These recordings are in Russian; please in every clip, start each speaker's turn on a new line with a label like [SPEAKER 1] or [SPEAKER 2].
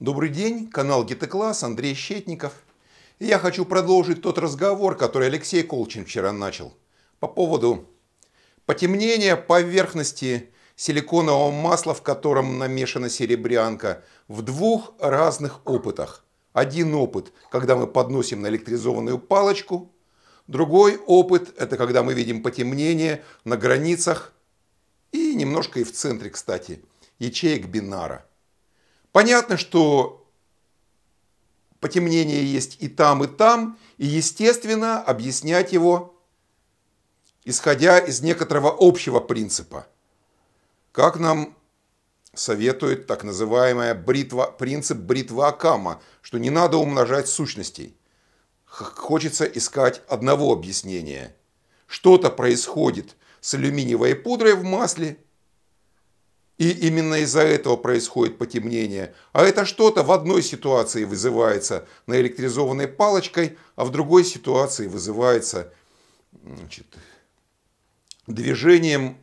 [SPEAKER 1] Добрый день, канал Гитекласс, Андрей Щетников. И я хочу продолжить тот разговор, который Алексей Колчин вчера начал. По поводу потемнения поверхности силиконового масла, в котором намешана серебрянка, в двух разных опытах. Один опыт, когда мы подносим на электризованную палочку, другой опыт – это когда мы видим потемнение на границах и немножко и в центре, кстати, ячеек бинара – Понятно, что потемнение есть и там, и там, и, естественно, объяснять его, исходя из некоторого общего принципа, как нам советует так называемая бритва, принцип бритва Акама, что не надо умножать сущностей. Хочется искать одного объяснения. Что-то происходит с алюминиевой пудрой в масле – и именно из-за этого происходит потемнение. А это что-то в одной ситуации вызывается наэлектризованной палочкой, а в другой ситуации вызывается значит, движением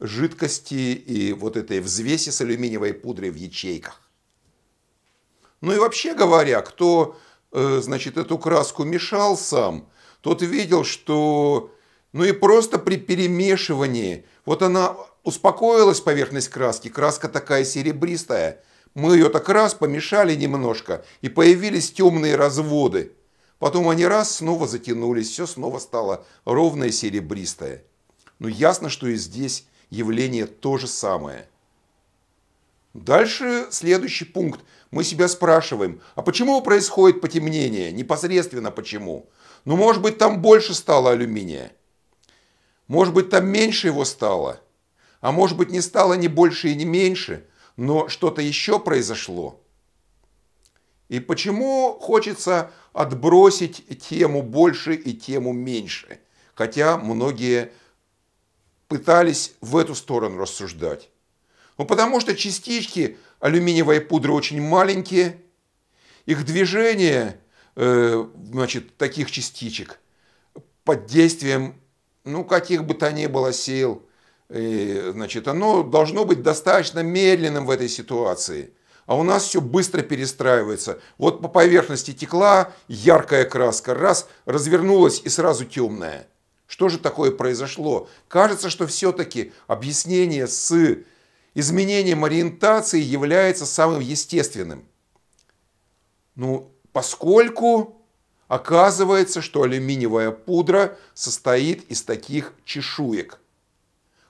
[SPEAKER 1] жидкости и вот этой взвеси с алюминиевой пудрой в ячейках. Ну и вообще говоря, кто э, значит, эту краску мешал сам, тот видел, что ну и просто при перемешивании, вот она Успокоилась поверхность краски, краска такая серебристая. Мы ее так раз помешали немножко, и появились темные разводы. Потом они раз снова затянулись, все снова стало ровное серебристое. Но ну, ясно, что и здесь явление то же самое. Дальше следующий пункт. Мы себя спрашиваем, а почему происходит потемнение? Непосредственно почему? Ну, может быть, там больше стало алюминия. Может быть, там меньше его стало – а может быть, не стало ни больше и ни меньше, но что-то еще произошло. И почему хочется отбросить тему больше и тему меньше? Хотя многие пытались в эту сторону рассуждать. Ну, потому что частички алюминиевой пудры очень маленькие, их движение, э, значит, таких частичек под действием, ну, каких бы то ни было сил, и, значит, оно должно быть достаточно медленным в этой ситуации. А у нас все быстро перестраивается. Вот по поверхности текла яркая краска, раз, развернулась и сразу темная. Что же такое произошло? Кажется, что все-таки объяснение с изменением ориентации является самым естественным. Ну, поскольку оказывается, что алюминиевая пудра состоит из таких чешуек –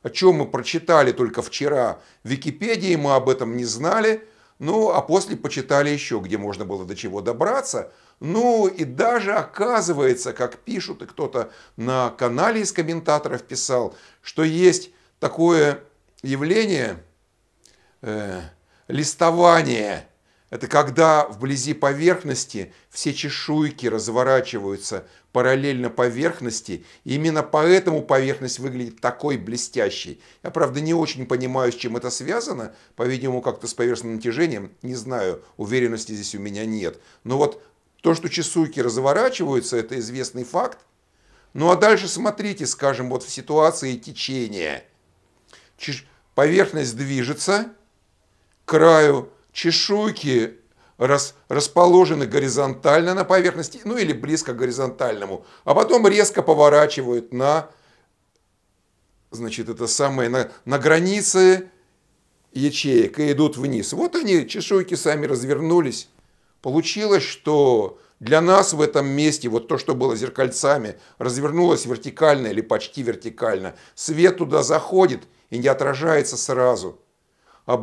[SPEAKER 1] о чем мы прочитали только вчера в Википедии, мы об этом не знали, ну а после почитали еще, где можно было до чего добраться. Ну и даже оказывается, как пишут, и кто-то на канале из комментаторов писал, что есть такое явление э, листование это когда вблизи поверхности все чешуйки разворачиваются параллельно поверхности, и именно поэтому поверхность выглядит такой блестящей. Я, правда, не очень понимаю, с чем это связано, по-видимому, как-то с поверхностным натяжением, не знаю, уверенности здесь у меня нет. Но вот то, что чешуйки разворачиваются, это известный факт. Ну а дальше смотрите, скажем, вот в ситуации течения. Поверхность движется, краю Чешуйки рас, расположены горизонтально на поверхности, ну или близко к горизонтальному, а потом резко поворачивают на, значит, это самое, на, на границе ячеек и идут вниз. Вот они, чешуйки сами развернулись. Получилось, что для нас в этом месте, вот то, что было зеркальцами, развернулось вертикально или почти вертикально. Свет туда заходит и не отражается сразу. А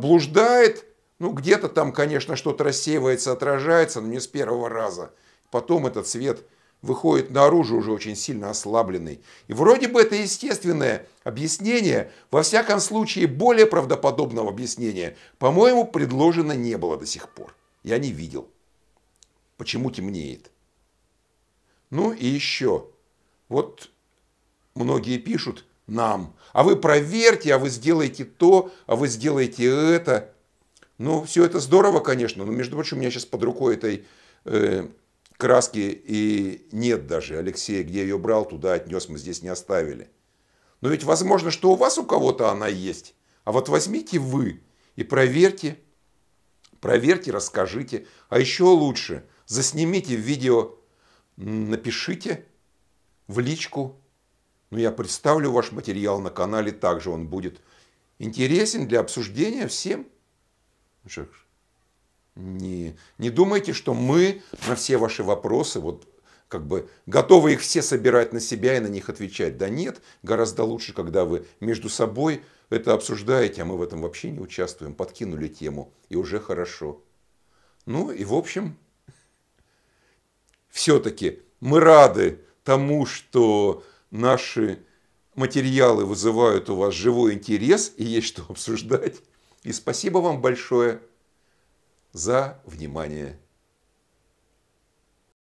[SPEAKER 1] ну, где-то там, конечно, что-то рассеивается, отражается, но не с первого раза. Потом этот свет выходит наружу уже очень сильно ослабленный. И вроде бы это естественное объяснение, во всяком случае более правдоподобного объяснения, по-моему, предложено не было до сих пор. Я не видел. Почему темнеет? Ну и еще. Вот многие пишут нам, а вы проверьте, а вы сделаете то, а вы сделаете это – ну, все это здорово, конечно, но, между прочим, у меня сейчас под рукой этой э, краски и нет даже. Алексея, где ее брал, туда отнес, мы здесь не оставили. Но ведь возможно, что у вас у кого-то она есть. А вот возьмите вы и проверьте, проверьте, расскажите. А еще лучше, заснимите видео, напишите в личку. Ну, я представлю ваш материал на канале, также он будет интересен для обсуждения всем. Не, не думайте, что мы на все ваши вопросы вот как бы готовы их все собирать на себя и на них отвечать. Да нет, гораздо лучше, когда вы между собой это обсуждаете, а мы в этом вообще не участвуем, подкинули тему, и уже хорошо. Ну и в общем, все-таки мы рады тому, что наши материалы вызывают у вас живой интерес и есть что обсуждать. И спасибо вам большое за внимание.